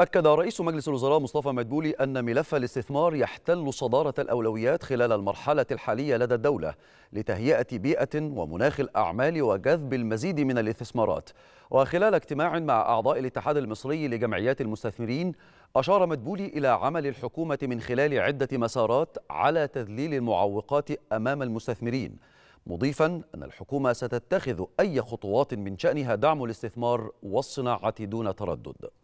أكد رئيس مجلس الوزراء مصطفى مدبولي أن ملف الاستثمار يحتل صدارة الأولويات خلال المرحلة الحالية لدى الدولة لتهيئة بيئة ومناخ الأعمال وجذب المزيد من الاستثمارات وخلال اجتماع مع أعضاء الاتحاد المصري لجمعيات المستثمرين أشار مدبولي إلى عمل الحكومة من خلال عدة مسارات على تذليل المعوقات أمام المستثمرين مضيفا أن الحكومة ستتخذ أي خطوات من شأنها دعم الاستثمار والصناعة دون تردد